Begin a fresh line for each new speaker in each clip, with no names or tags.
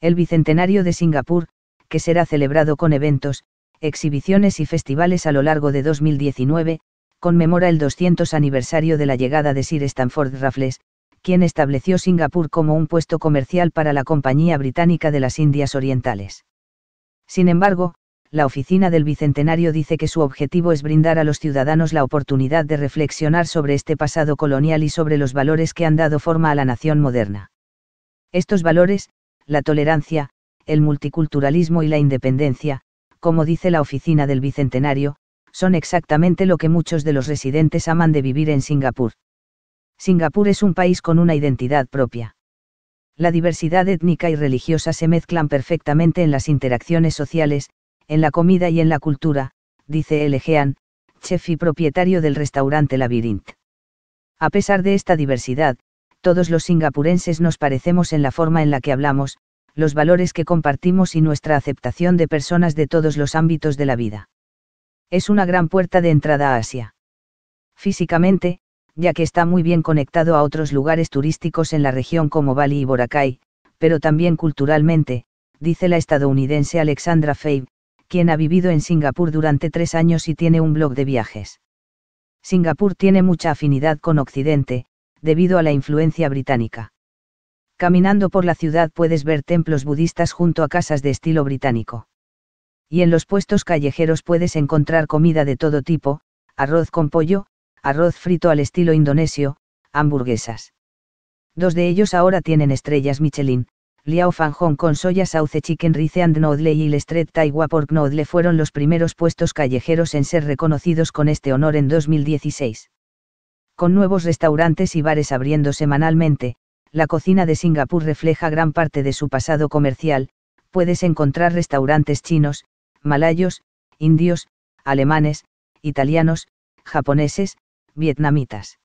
el Bicentenario de Singapur, que será celebrado con eventos, exhibiciones y festivales a lo largo de 2019, conmemora el 200 aniversario de la llegada de Sir Stanford Raffles, quien estableció Singapur como un puesto comercial para la Compañía Británica de las Indias Orientales. Sin embargo, la oficina del Bicentenario dice que su objetivo es brindar a los ciudadanos la oportunidad de reflexionar sobre este pasado colonial y sobre los valores que han dado forma a la nación moderna. Estos valores, la tolerancia, el multiculturalismo y la independencia, como dice la oficina del Bicentenario, son exactamente lo que muchos de los residentes aman de vivir en Singapur. Singapur es un país con una identidad propia. La diversidad étnica y religiosa se mezclan perfectamente en las interacciones sociales, en la comida y en la cultura, dice Elegean, chef y propietario del restaurante Labyrinth. A pesar de esta diversidad, todos los singapurenses nos parecemos en la forma en la que hablamos, los valores que compartimos y nuestra aceptación de personas de todos los ámbitos de la vida. Es una gran puerta de entrada a Asia. Físicamente, ya que está muy bien conectado a otros lugares turísticos en la región como Bali y Boracay, pero también culturalmente, dice la estadounidense Alexandra Fabe, quien ha vivido en Singapur durante tres años y tiene un blog de viajes. Singapur tiene mucha afinidad con Occidente, debido a la influencia británica. Caminando por la ciudad puedes ver templos budistas junto a casas de estilo británico. Y en los puestos callejeros puedes encontrar comida de todo tipo, arroz con pollo, arroz frito al estilo indonesio, hamburguesas. Dos de ellos ahora tienen estrellas Michelin, Liao Fan Hong con soya sauce chicken rice and noodle y el street Taiwa pork noodle fueron los primeros puestos callejeros en ser reconocidos con este honor en 2016 con nuevos restaurantes y bares abriendo semanalmente, la cocina de Singapur refleja gran parte de su pasado comercial, puedes encontrar restaurantes chinos, malayos, indios, alemanes, italianos, japoneses, vietnamitas.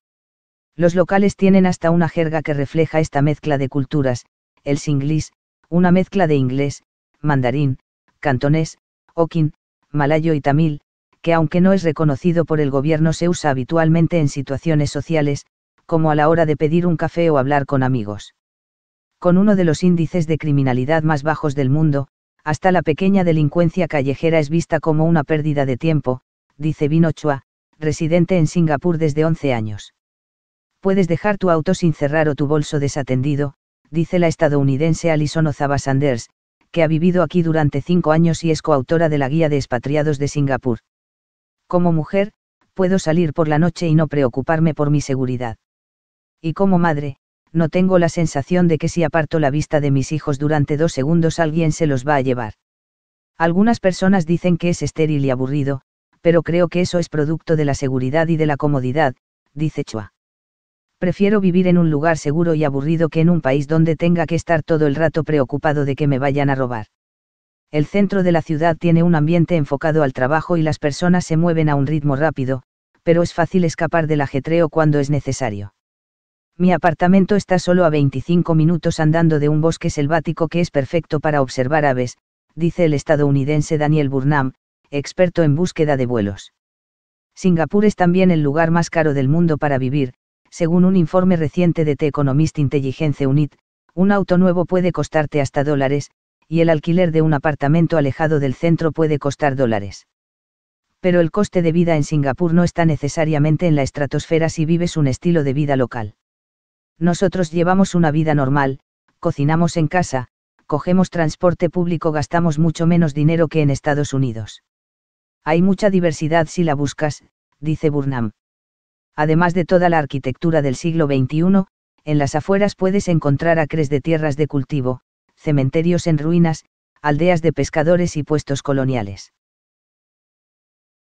Los locales tienen hasta una jerga que refleja esta mezcla de culturas, el singlis, una mezcla de inglés, mandarín, cantonés, okin, malayo y tamil, que aunque no es reconocido por el gobierno se usa habitualmente en situaciones sociales, como a la hora de pedir un café o hablar con amigos. Con uno de los índices de criminalidad más bajos del mundo, hasta la pequeña delincuencia callejera es vista como una pérdida de tiempo, dice Binochua, residente en Singapur desde 11 años. Puedes dejar tu auto sin cerrar o tu bolso desatendido, dice la estadounidense Alison Ozaba Sanders, que ha vivido aquí durante cinco años y es coautora de la Guía de Expatriados de Singapur. Como mujer, puedo salir por la noche y no preocuparme por mi seguridad. Y como madre, no tengo la sensación de que si aparto la vista de mis hijos durante dos segundos alguien se los va a llevar. Algunas personas dicen que es estéril y aburrido, pero creo que eso es producto de la seguridad y de la comodidad, dice Chua. Prefiero vivir en un lugar seguro y aburrido que en un país donde tenga que estar todo el rato preocupado de que me vayan a robar. El centro de la ciudad tiene un ambiente enfocado al trabajo y las personas se mueven a un ritmo rápido, pero es fácil escapar del ajetreo cuando es necesario. Mi apartamento está solo a 25 minutos andando de un bosque selvático que es perfecto para observar aves, dice el estadounidense Daniel Burnham, experto en búsqueda de vuelos. Singapur es también el lugar más caro del mundo para vivir, según un informe reciente de The Economist Intelligence Unit, un auto nuevo puede costarte hasta dólares, y el alquiler de un apartamento alejado del centro puede costar dólares. Pero el coste de vida en Singapur no está necesariamente en la estratosfera si vives un estilo de vida local. Nosotros llevamos una vida normal, cocinamos en casa, cogemos transporte público, gastamos mucho menos dinero que en Estados Unidos. Hay mucha diversidad si la buscas, dice Burnham. Además de toda la arquitectura del siglo XXI, en las afueras puedes encontrar acres de tierras de cultivo, cementerios en ruinas, aldeas de pescadores y puestos coloniales.